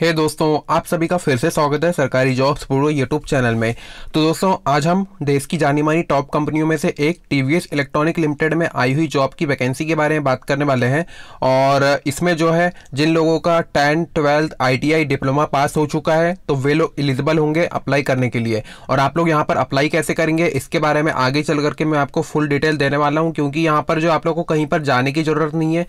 हे hey दोस्तों आप सभी का फिर से स्वागत है सरकारी जॉब्स पूर्व यूट्यूब चैनल में तो दोस्तों आज हम देश की जानी मानी टॉप कंपनियों में से एक टी इलेक्ट्रॉनिक लिमिटेड में आई हुई जॉब की वैकेंसी के बारे में बात करने वाले हैं और इसमें जो है जिन लोगों का ten twelfth I diploma pass हो चुका है तो वे लोग एलिजिबल होंगे अप्लाई करने के लिए और आप लोग यहाँ पर अप्लाई कैसे करेंगे इसके बारे में आगे चल करके मैं आपको फुल डिटेल देने वाला हूँ क्योंकि यहाँ पर जो आप लोग को कहीं पर जाने की ज़रूरत नहीं है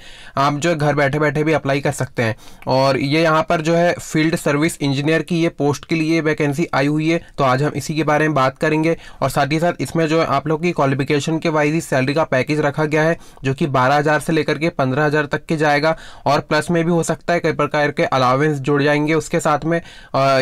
आप जो घर बैठे बैठे भी अप्लाई कर सकते हैं और ये यहाँ पर जो है फील्ड सर्विस इंजीनियर की ये पोस्ट के लिए वैकेंसी आई हुई है तो आज हम इसी के बारे में बात करेंगे और साथ ही साथ इसमें जो है आप लोग की क्वालिफिकेशन के वाइज ही सैलरी का पैकेज रखा गया है जो कि बारह से लेकर के पंद्रह तक के जाएगा और प्लस में भी हो सकता है कई प्रकार के अलावेंस जुड़ जाएंगे उसके साथ में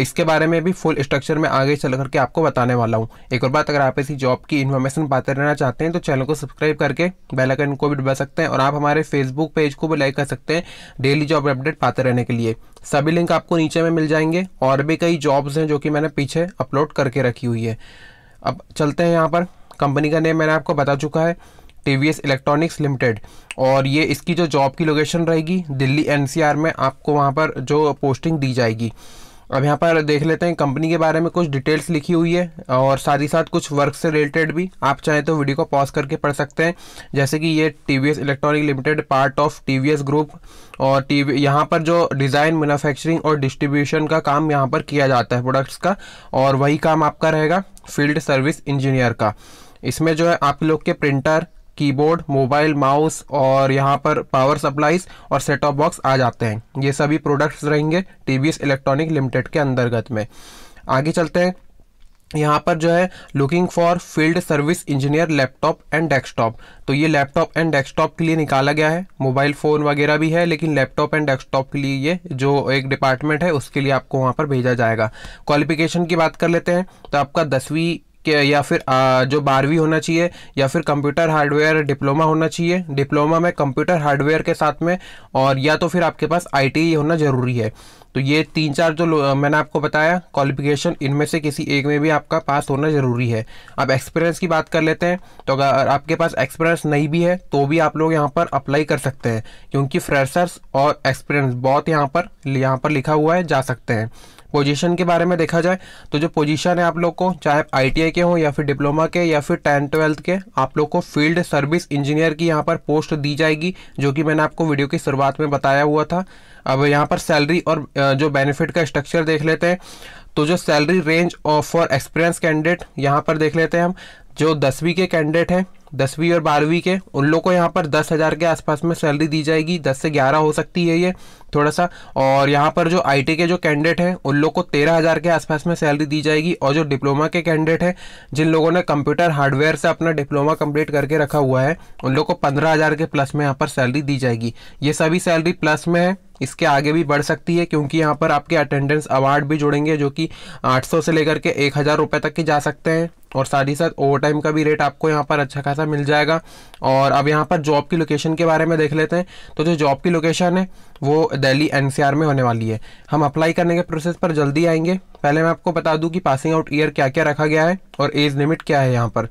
इसके बारे में भी फुल स्ट्रक्चर में आगे चल करके आपको बताने वाला हूँ एक और बात अगर आप इसी जॉब की इन्फॉर्मेशन पाते रहना चाहते हैं तो चैनल को सब्सक्राइब करके बेलाइकन को भी डुबा सकते हैं और आप हमारे फेसबुक पेज को भी लाइक कर सकते हैं डेली जॉब अपडेट पाते रहने के लिए सभी लिंक आप आपको नीचे में मिल जाएंगे और भी कई जॉब्स हैं जो कि मैंने पीछे अपलोड करके रखी हुई है अब चलते हैं यहाँ पर कंपनी का नेम मैंने आपको बता चुका है T V S electronics limited और ये इसकी जो जॉब की लोकेशन रहेगी दिल्ली एन सी आर में आपको वहाँ पर जो पोस्टिंग दी जाएगी अब यहाँ पर देख लेते हैं कंपनी के बारे में कुछ डिटेल्स लिखी हुई है और साथ ही साथ कुछ वर्क से रिलेटेड भी आप चाहें तो वीडियो को पॉज करके पढ़ सकते हैं जैसे कि ये T V S electronic limited part of T V S group और टी वी यहाँ पर जो डिज़ाइन मैनुफैक्चरिंग और डिस्ट्रीब्यूशन का काम यहाँ पर किया जाता है प्रोडक्ट्स का और वही काम आपका रहेगा फील्ड सर्विस इंजीनियर का इसमें जो है आप लोग के प्रिंटर कीबोर्ड मोबाइल माउस और यहाँ पर पावर सप्लाईज और सेट ऑफ बॉक्स आ जाते हैं ये सभी प्रोडक्ट्स रहेंगे टी इलेक्ट्रॉनिक लिमिटेड के अंतर्गत में आगे चलते हैं यहाँ पर जो है looking for field service engineer laptop and desktop तो ये लैपटॉप एंड डेस्कटॉप के लिए निकाला गया है मोबाइल फ़ोन वगैरह भी है लेकिन लैपटॉप एंड डेस्कटॉप के लिए ये जो एक डिपार्टमेंट है उसके लिए आपको वहाँ पर भेजा जाएगा क्वालिफिकेशन की बात कर लेते हैं तो आपका दसवीं या फिर आ, जो बारहवीं होना चाहिए या फिर कंप्यूटर हार्डवेयर डिप्लोमा होना चाहिए डिप्लोमा में कंप्यूटर हार्डवेयर के साथ में और या तो फिर आपके पास आई e होना ज़रूरी है तो ये तीन चार जो मैंने आपको बताया क्वालिफिकेशन इनमें से किसी एक में भी आपका पास होना ज़रूरी है अब एक्सपीरियंस की बात कर लेते हैं तो अगर आपके पास एक्सपीरियंस नहीं भी है तो भी आप लोग यहाँ पर अप्लाई कर सकते हैं क्योंकि फ्रेशर्स और एक्सपीरियंस बहुत यहाँ पर यहाँ पर लिखा हुआ है जा सकते हैं पोजीशन के बारे में देखा जाए तो जो पोजीशन है आप लोग को चाहे आई के हों या फिर डिप्लोमा के या फिर टेंथ ट्वेल्थ के आप लोग को फील्ड सर्विस इंजीनियर की यहाँ पर पोस्ट दी जाएगी जो कि मैंने आपको वीडियो की शुरुआत में बताया हुआ था अब यहाँ पर सैलरी और जो बेनिफिट का स्ट्रक्चर देख लेते हैं तो जो salary range for experience candidate यहाँ पर देख लेते हैं हम जो दसवीं के कैंडिडेट हैं दसवीं और बारहवीं के उन लोग को यहाँ पर दस हज़ार के आसपास में सैलरी दी जाएगी दस से ग्यारह हो सकती है ये थोड़ा सा और यहाँ पर जो आई के जो कैंडिडेट हैं उन लोग को तेरह हज़ार के आसपास में सैलरी दी जाएगी और जो डिप्लोमा के कैंडिडेट हैं जिन लोगों ने कंप्यूटर हार्डवेयर से अपना डिप्लोमा कंप्लीट करके रखा हुआ है उन लोग को पंद्रह हज़ार के प्लस में यहाँ पर सैलरी दी जाएगी ये सभी सैलरी प्लस में है इसके आगे भी बढ़ सकती है क्योंकि यहाँ पर आपके अटेंडेंस अवार्ड भी जुड़ेंगे जो कि 800 से लेकर के एक हज़ार रुपये तक के जा सकते हैं और साथ ही साथ ओवर टाइम का भी रेट आपको यहाँ पर अच्छा खासा मिल जाएगा और अब यहाँ पर जॉब की लोकेशन के बारे में देख लेते हैं तो जो जॉब की लोकेशन है वो दिल्ली एनसीआर में होने वाली है हम अप्लाई करने के प्रोसेस पर जल्दी आएंगे पहले मैं आपको बता दूँ कि पासिंग आउट ईयर क्या क्या रखा गया है और एज लिमिट क्या है यहाँ पर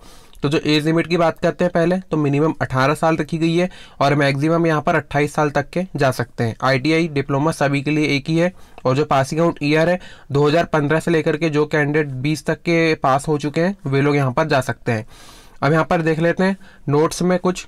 तो जो एज लिमिट की बात करते हैं पहले तो मिनिमम 18 साल रखी गई है और मैक्सिमम यहाँ पर 28 साल तक के जा सकते हैं आईटीआई डिप्लोमा सभी के लिए एक ही है और जो पासिंग आउट ईयर है 2015 से लेकर के जो कैंडिडेट 20 तक के पास हो चुके हैं वे लोग यहाँ पर जा सकते हैं अब यहाँ पर देख लेते हैं नोट्स में कुछ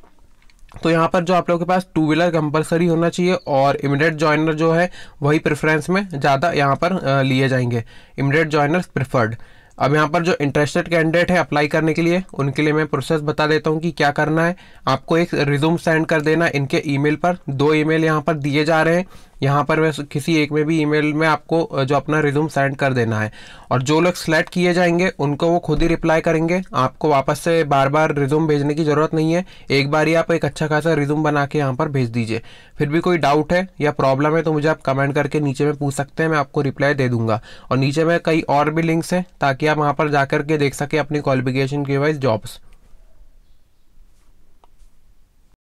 तो यहाँ पर जो आप लोगों के पास टू व्हीलर कंपलसरी होना चाहिए और इमिडिएट जॉइनर जो है वही प्रेफरेंस में ज़्यादा यहाँ पर लिए जाएंगे इमिडिएट जॉइनर प्रिफर्ड अब यहाँ पर जो इंटरेस्टेड कैंडिडेट है अप्लाई करने के लिए उनके लिए मैं प्रोसेस बता देता हूँ कि क्या करना है आपको एक रिज्यूम सेंड कर देना इनके ईमेल पर दो ईमेल यहाँ पर दिए जा रहे हैं यहाँ पर वैसे किसी एक में भी ईमेल में आपको जो अपना रिज्यूम सेंड कर देना है और जो लोग सेलेक्ट किए जाएंगे उनको वो खुद ही रिप्लाई करेंगे आपको वापस से बार बार रिज्यूम भेजने की ज़रूरत नहीं है एक बार ही आप एक अच्छा खासा रिज्यूम बना के यहाँ पर भेज दीजिए फिर भी कोई डाउट है या प्रॉब्लम है तो मुझे आप कमेंट करके नीचे में पूछ सकते हैं मैं आपको रिप्लाई दे दूंगा और नीचे में कई और भी लिंक्स हैं ताकि आप वहाँ पर जाकर के देख सकें अपनी क्वालिफिकेशन के वाइज जॉब्स